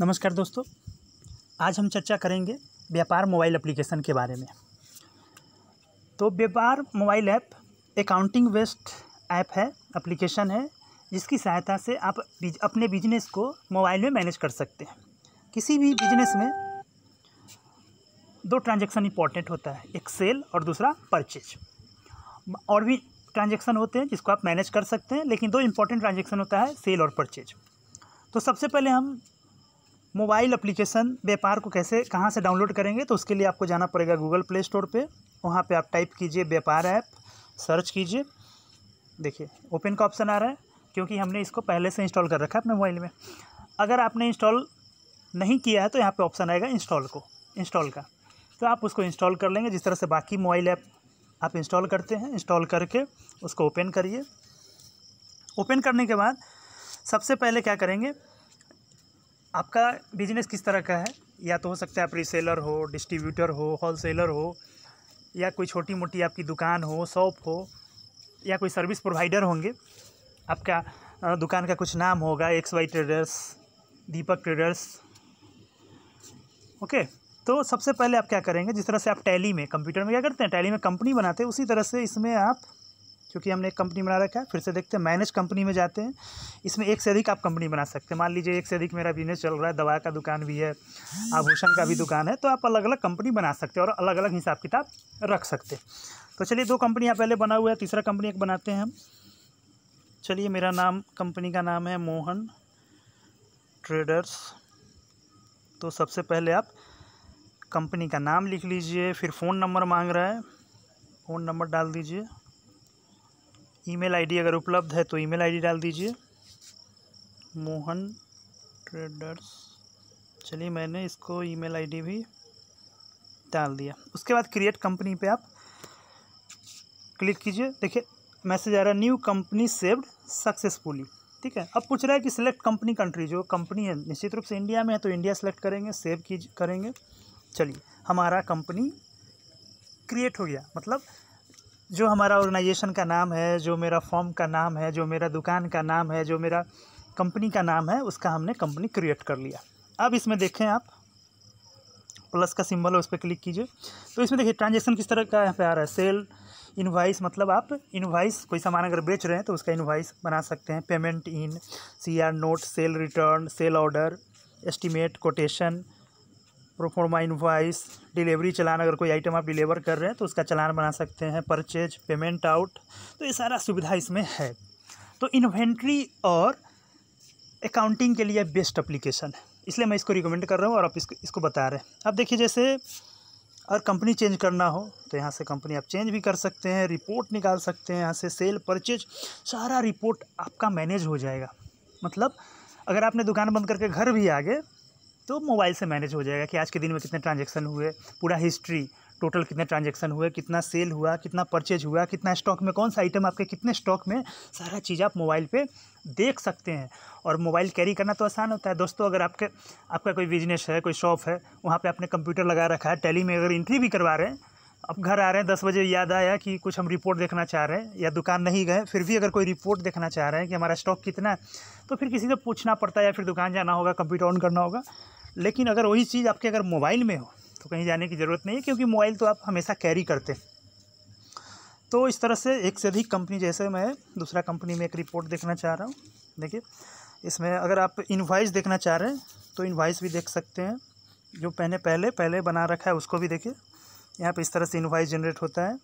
नमस्कार दोस्तों आज हम चर्चा करेंगे व्यापार मोबाइल एप्लीकेशन के बारे में तो व्यापार मोबाइल ऐप अकाउंटिंग वेस्ट ऐप है एप्लीकेशन है जिसकी सहायता से आप अपने बिजनेस को मोबाइल में मैनेज कर सकते हैं किसी भी बिजनेस में दो ट्रांजैक्शन इंपॉर्टेंट होता है एक सेल और दूसरा परचेज और भी ट्रांजैक्शन होते हैं जिसको आप मैनेज कर सकते हैं लेकिन दो इंपॉर्टेंट ट्रांजैक्शन होता है सेल और परचेज तो सबसे पहले हम मोबाइल एप्लीकेशन व्यापार को कैसे कहाँ से डाउनलोड करेंगे तो उसके लिए आपको जाना पड़ेगा गूगल प्ले स्टोर पर वहाँ पर आप टाइप कीजिए व्यापार ऐप सर्च कीजिए देखिए ओपन का ऑप्शन आ रहा है क्योंकि हमने इसको पहले से इंस्टॉल कर रखा है अपने मोबाइल में अगर आपने इंस्टॉल नहीं किया है तो यहाँ पर ऑप्शन आएगा इंस्टॉल को इंस्टॉल का तो आप उसको इंस्टॉल कर लेंगे जिस तरह से बाकी मोबाइल ऐप आप इंस्टॉल करते हैं इंस्टॉल करके उसको ओपन करिए ओपन करने के बाद सबसे पहले क्या करेंगे आपका बिजनेस किस तरह का है या तो हो सकता है आप रीसेलर हो डिस्ट्रीब्यूटर हो होलसेलर हो या कोई छोटी मोटी आपकी दुकान हो शॉप हो या कोई सर्विस प्रोवाइडर होंगे आपका दुकान का कुछ नाम होगा X Y traders Deepak traders okay तो सबसे पहले आप क्या करेंगे जिस तरह से आप टैली में कंप्यूटर में क्या करते हैं टैली में कंपनी बनाते हैं उसी तरह से इसमें आप क्योंकि हमने एक कंपनी बना रखा है फिर से देखते हैं मैनेज कंपनी में जाते हैं इसमें एक से अधिक आप कंपनी बना सकते हैं मान लीजिए एक से अधिक मेरा बिजनेस चल रहा है दवा का दुकान भी है आभूषण का भी दुकान है तो आप अलग अलग कंपनी बना सकते हैं और अलग अलग हिसाब किताब रख सकते हैं तो चलिए दो कंपनियाँ पहले बना हुआ है तीसरा कंपनी एक बनाते हैं हम चलिए मेरा नाम कंपनी का नाम है मोहन ट्रेडर्स तो सबसे पहले आप कंपनी का नाम लिख लीजिए फिर फ़ोन नंबर मांग रहा है फ़ोन नंबर डाल दीजिए ईमेल आईडी अगर उपलब्ध है तो ईमेल आईडी डाल दीजिए मोहन ट्रेडर्स चलिए मैंने इसको ईमेल आईडी भी डाल दिया उसके बाद क्रिएट कंपनी पे आप क्लिक कीजिए देखिए मैसेज आ रहा है न्यू कंपनी सेव्ड सक्सेसफुली ठीक है अब पूछ रहा है कि सिलेक्ट कंपनी कंट्री जो कंपनी है निश्चित रूप से इंडिया में है तो इंडिया सेलेक्ट करेंगे सेव करेंगे चलिए हमारा कंपनी क्रिएट हो गया मतलब जो हमारा ऑर्गेनाइजेशन का नाम है जो मेरा फॉर्म का नाम है जो मेरा दुकान का नाम है जो मेरा कंपनी का नाम है उसका हमने कंपनी क्रिएट कर लिया अब इसमें देखें आप प्लस का सिंबल है उस पर क्लिक कीजिए तो इसमें देखिए ट्रांजेक्शन किस तरह का यहाँ पे आ रहा है सेल इनवाइस मतलब आप इनवाइस कोई सामान अगर बेच रहे हैं तो उसका इनवाइस बना सकते हैं payment in C R note sale return sale order estimate quotation proforma invoice delivery challan अगर कोई आइटम आप डिलीवर कर रहे हैं तो उसका चलान बना सकते हैं परचेज पेमेंट आउट तो ये सारा सुविधा इसमें है तो इन्वेंट्री और अकाउंटिंग के लिए बेस्ट अप्लीकेशन है इसलिए मैं इसको रिकमेंड कर रहा हूँ और आप इसको इसको बता रहे हैं अब देखिए जैसे अगर कंपनी चेंज करना हो तो यहाँ से कंपनी आप चेंज भी कर सकते हैं रिपोर्ट निकाल सकते हैं यहाँ से सेल परचेज सारा रिपोर्ट आपका मैनेज हो जाएगा मतलब अगर आपने दुकान बंद करके घर भी आ गए तो मोबाइल से मैनेज हो जाएगा कि आज के दिन में कितने ट्रांजेक्शन हुए पूरा हिस्ट्री टोटल कितने ट्रांजेक्शन हुए कितना सेल हुआ कितना परचेज हुआ कितना स्टॉक में कौन सा आइटम आपके कितने स्टॉक में सारा चीज़ आप मोबाइल पे देख सकते हैं और मोबाइल कैरी करना तो आसान होता है दोस्तों अगर आपके आपका कोई बिजनेस है कोई शॉप है वहाँ पर आपने कंप्यूटर लगा रखा है टैली में अगर इंट्री भी करवा रहे हैं अब घर आ रहे हैं दस बजे याद आया कि कुछ हम रिपोर्ट देखना चाह रहे हैं या दुकान नहीं गए फिर भी अगर कोई रिपोर्ट देखना चाह रहे हैं कि हमारा स्टॉक कितना है तो फिर किसी से पूछना पड़ता है या फिर दुकान जाना होगा कंप्यूटर ऑन करना होगा लेकिन अगर वही चीज़ आपके अगर मोबाइल में हो तो कहीं जाने की ज़रूरत नहीं है क्योंकि मोबाइल तो आप हमेशा कैरी करते हैं तो इस तरह से एक से अधिक कंपनी जैसे मैं दूसरा कंपनी में एक रिपोर्ट देखना चाह रहा हूँ देखिए इसमें अगर आप इन्वाइस देखना चाह रहे हैं तो इन्वाइस भी देख सकते हैं जो पहले पहले पहले बना रखा है उसको भी देखिए यहाँ पे इस तरह से इन्वाइस जनरेट होता है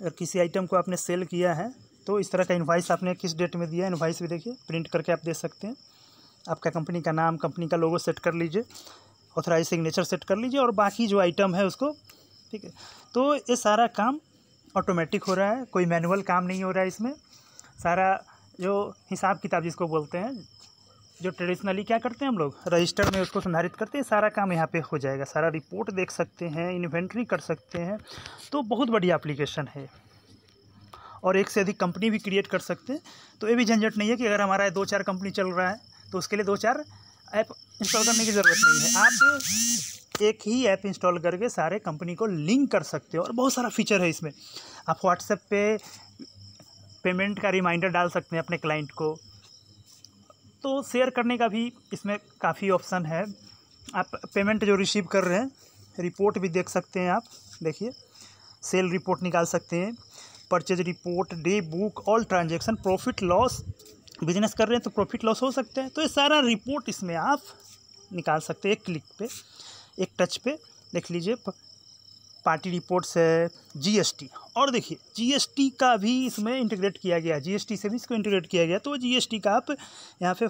अगर किसी आइटम को आपने सेल किया है तो इस तरह का इन्वाइस आपने किस डेट में दिया है इन्वाइस भी देखिए प्रिंट करके आप दे सकते हैं आपका कंपनी का नाम कंपनी का लोगो सेट कर लीजिए ऑथराइज सिग्नेचर सेट कर लीजिए और बाकी जो आइटम है उसको ठीक है तो ये सारा काम ऑटोमेटिक हो रहा है कोई मैनुअल काम नहीं हो रहा है इसमें सारा जो हिसाब किताब जिसको बोलते हैं जो ट्रेडिशनली क्या करते हैं हम लोग रजिस्टर में उसको संधारित करते हैं सारा काम यहाँ पे हो जाएगा सारा रिपोर्ट देख सकते हैं इन्वेंट्री कर सकते हैं तो बहुत बढ़िया एप्लीकेशन है और एक से अधिक कंपनी भी क्रिएट कर सकते हैं तो ये भी झंझट नहीं है कि अगर हमारा दो चार कंपनी चल रहा है तो उसके लिए दो चार ऐप इंस्टॉल करने की ज़रूरत नहीं है आप एक ही ऐप इंस्टॉल करके सारे कंपनी को लिंक कर सकते हो और बहुत सारा फीचर है इसमें आप व्हाट्सएप पे पेमेंट का रिमाइंडर डाल सकते हैं अपने क्लाइंट को तो शेयर करने का भी इसमें काफ़ी ऑप्शन है आप पेमेंट जो रिसीव कर रहे हैं रिपोर्ट भी देख सकते हैं आप देखिए सेल रिपोर्ट निकाल सकते हैं purchase report day book all transaction profit loss business कर रहे हैं तो प्रॉफिट लॉस हो सकता है तो ये सारा रिपोर्ट इसमें आप निकाल सकते हैं एक क्लिक पे एक टच पे देख लीजिए पार्टी रिपोर्ट्स है जीएसटी और देखिए जीएसटी का भी इसमें इंटीग्रेट किया गया जीएसटी से भी इसको इंटीग्रेट किया गया तो जीएसटी का आप यहाँ पे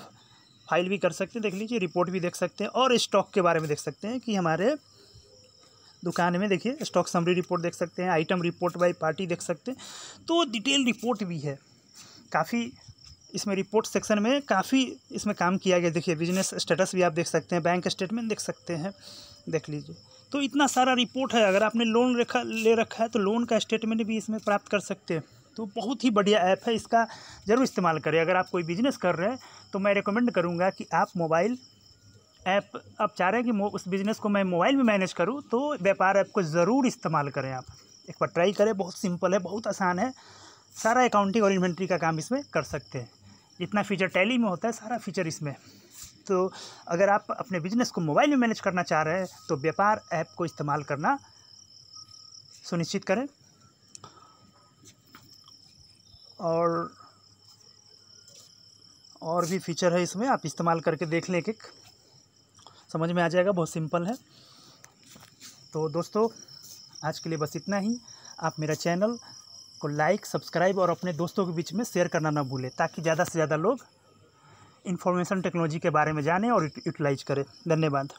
फाइल भी कर सकते हैं देख लीजिए रिपोर्ट भी देख सकते हैं और स्टॉक के बारे में देख सकते हैं कि हमारे दुकान में देखिए स्टॉक समरी रिपोर्ट देख सकते हैं आइटम रिपोर्ट बाई पार्टी देख सकते हैं तो डिटेल रिपोर्ट भी है काफ़ी इसमें रिपोर्ट सेक्शन में काफ़ी इसमें काम किया गया देखिए बिजनेस स्टेटस भी आप देख सकते हैं बैंक स्टेटमेंट देख सकते हैं देख लीजिए तो इतना सारा रिपोर्ट है अगर आपने लोन रखा ले रखा है तो लोन का स्टेटमेंट भी इसमें प्राप्त कर सकते हैं तो बहुत ही बढ़िया ऐप है इसका ज़रूर इस्तेमाल करें अगर आप कोई बिजनेस कर रहे हैं तो मैं रिकमेंड करूँगा कि आप मोबाइल ऐप आप चाह रहे हैं कि उस बिज़नेस को मैं मोबाइल में मैनेज करूँ तो व्यापार ऐप को ज़रूर इस्तेमाल करें आप एक बार ट्राई करें बहुत सिंपल है बहुत आसान है सारा अकाउंटिंग और इन्वेंट्री का काम इसमें कर सकते हैं जितना फीचर टैली में होता है सारा फीचर इसमें तो अगर आप अपने बिजनेस को मोबाइल में मैनेज करना चाह रहे हैं तो व्यापार ऐप को इस्तेमाल करना सुनिश्चित करें और और भी फीचर है इसमें आप इस्तेमाल करके देख लें एक एक समझ में आ जाएगा बहुत सिंपल है तो दोस्तों आज के लिए बस इतना ही आप मेरा चैनल को लाइक सब्सक्राइब और अपने दोस्तों के बीच में शेयर करना ना भूलें ताकि ज़्यादा से ज़्यादा लोग इन्फॉर्मेशन टेक्नोलॉजी के बारे में जानें और यूटिलाइज करें धन्यवाद